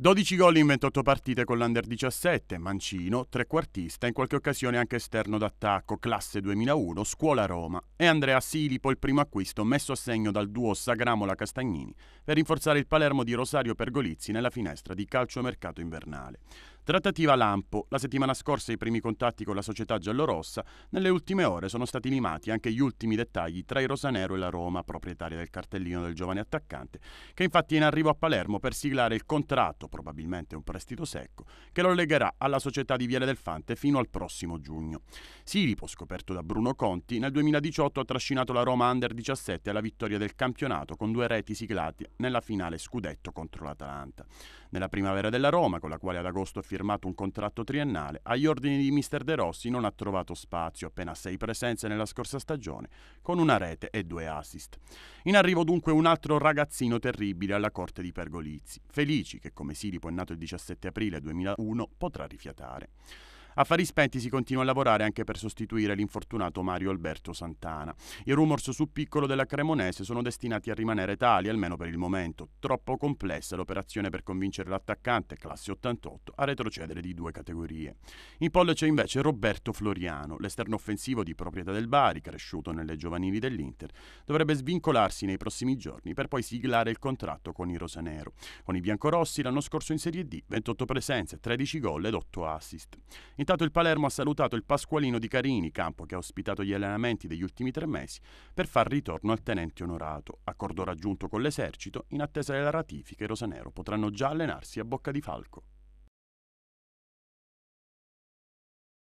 12 gol in 28 partite con l'Under 17, Mancino, trequartista, in qualche occasione anche esterno d'attacco, classe 2001, scuola Roma. E Andrea Silipo, il primo acquisto messo a segno dal duo Sagramola-Castagnini per rinforzare il Palermo di Rosario Pergolizzi nella finestra di calciomercato invernale. Trattativa Lampo. La settimana scorsa i primi contatti con la società giallorossa. Nelle ultime ore sono stati limati anche gli ultimi dettagli tra i Rosanero e la Roma, proprietaria del cartellino del giovane attaccante, che infatti è in arrivo a Palermo per siglare il contratto, probabilmente un prestito secco, che lo legherà alla società di Viale del Fante fino al prossimo giugno. Silipo, scoperto da Bruno Conti, nel 2018 ha trascinato la Roma Under 17 alla vittoria del campionato con due reti siglate nella finale scudetto contro l'Atalanta. Nella primavera della Roma, con la quale ad agosto firmò firmato un contratto triennale, agli ordini di mister De Rossi non ha trovato spazio, appena sei presenze nella scorsa stagione, con una rete e due assist. In arrivo dunque un altro ragazzino terribile alla corte di Pergolizzi, Felici, che come Siripo è nato il 17 aprile 2001, potrà rifiatare. A fari spenti si continua a lavorare anche per sostituire l'infortunato Mario Alberto Santana. I rumors su piccolo della Cremonese sono destinati a rimanere tali, almeno per il momento. Troppo complessa l'operazione per convincere l'attaccante, classe 88, a retrocedere di due categorie. In pole c'è invece Roberto Floriano, l'esterno offensivo di proprietà del Bari, cresciuto nelle giovanili dell'Inter, dovrebbe svincolarsi nei prossimi giorni per poi siglare il contratto con i rosanero. Con i biancorossi l'anno scorso in Serie D, 28 presenze, 13 gol ed 8 assist. In ospitato il Palermo ha salutato il Pasqualino di Carini, campo che ha ospitato gli allenamenti degli ultimi tre mesi, per far ritorno al tenente onorato. Accordo raggiunto con l'esercito, in attesa della ratifica i rosanero potranno già allenarsi a Bocca di Falco.